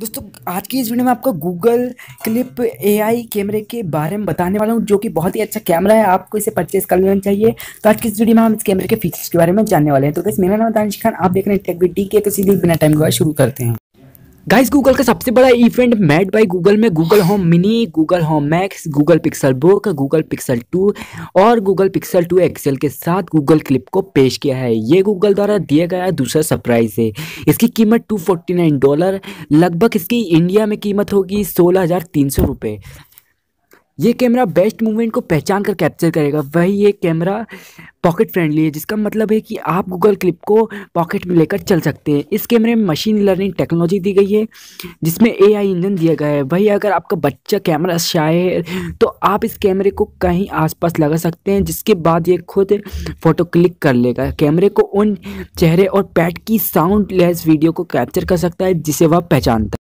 दोस्तों आज की इस वीडियो में आपको गूगल क्लिप एआई कैमरे के बारे में बताने वाला हूँ जो कि बहुत ही अच्छा कैमरा है आपको इसे परचेज कर लेना चाहिए तो आज की इस वीडियो में हम इस कैमरे के फीचर्स के बारे में जानने वाले हैं तो कैसे मेरा नाम दानिश खान आप देख रहे हैं टेक्विटी के तो सीधे बिना टाइम के शुरू करते हैं गाइस गूगल का सबसे बड़ा इवेंट मेड बाय गूगल में Google Home Mini Google Home Max Google Pixelbook Google Pixel two और गूगल पिक्सल टू एक्सेल के साथ गूगल क्लिप को पेश किया है ये गूगल द्वारा दिया गया दूसरा सरप्राइज है इसकी कीमत टू डॉलर लगभग इसकी इंडिया में कीमत होगी सोलह हज़ार तीन सौ रुपये ये कैमरा बेस्ट मूवमेंट को पहचान कर कैप्चर करेगा वही ये कैमरा पॉकेट फ्रेंडली है जिसका मतलब है कि आप गूगल क्लिप को पॉकेट में लेकर चल सकते हैं इस कैमरे में मशीन लर्निंग टेक्नोलॉजी दी गई है जिसमें एआई इंजन दिया गया है वही अगर आपका बच्चा कैमरा शाय है तो आप इस कैमरे को कहीं आसपास लगा सकते हैं जिसके बाद ये खुद फ़ोटो क्लिक कर लेगा कैमरे को उन चेहरे और पैट की साउंड लेस वीडियो को कैप्चर कर सकता है जिसे वह पहचानता है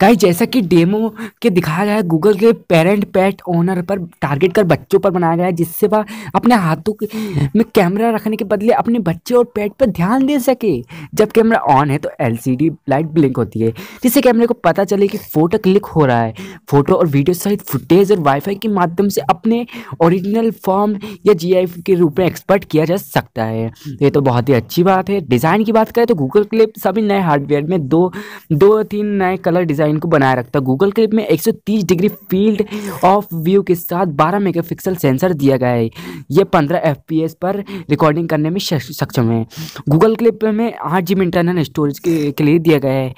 गाइस जैसा कि डेमो के दिखाया गया है गूगल के पेरेंट पैट ओनर पर टारगेट कर बच्चों पर बनाया गया है जिससे वह अपने हाथों में कैमरा रखने के बदले अपने बच्चे और पैट पर ध्यान दे सके जब कैमरा ऑन है तो एल लाइट ब्लिंक होती है जिससे कैमरे को पता चले कि फ़ोटो क्लिक हो रहा है फ़ोटो और वीडियो सहित फुटेज और वाईफाई के माध्यम से अपने ओरिजिनल फॉर्म या जी के रूप में एक्सपर्ट किया जा सकता है ये तो बहुत ही अच्छी बात है डिज़ाइन की बात करें तो गूगल क्लिप सभी नए हार्डवेयर में दो दो तीन नए कलर डिज़ाइन को बनाए रखता है गूगल क्लिप में 130 डिग्री फील्ड ऑफ व्यू के साथ 12 मेगापिक्सल सेंसर दिया गया है यह 15 एफ पर रिकॉर्डिंग करने में सक्षम है गूगल क्लिप में आठ आठ जी इंटरनल स्टोरेज के, के लिए दिया गया है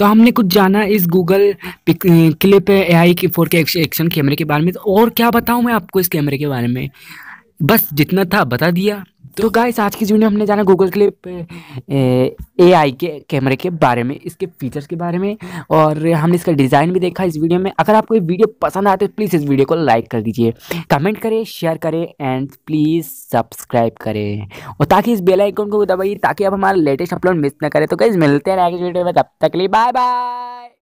तो हमने कुछ जाना इस गूगल क्लिप ए आई के फोर के एक्शन कैमरे के बारे में तो और क्या बताऊँ मैं आपको इस कैमरे के बारे में बस जितना था बता दिया तो गाइस आज की वीडियो में हमने जाना गूगल क्लिप ए आई के कैमरे के बारे में इसके फीचर्स के बारे में और हमने इसका डिज़ाइन भी देखा इस वीडियो में अगर आपको ये वीडियो पसंद आते तो प्लीज़ इस वीडियो को लाइक कर दीजिए कमेंट करें शेयर करें एंड प्लीज़ सब्सक्राइब करें और ताकि इस बेल आइकन को दबाइए ताकि आप हमारा लेटेस्ट अपलोड मिस ना करें तो गाइज़ मिलते हैं नेक्स्ट वीडियो में तब तक लिए बाय बाय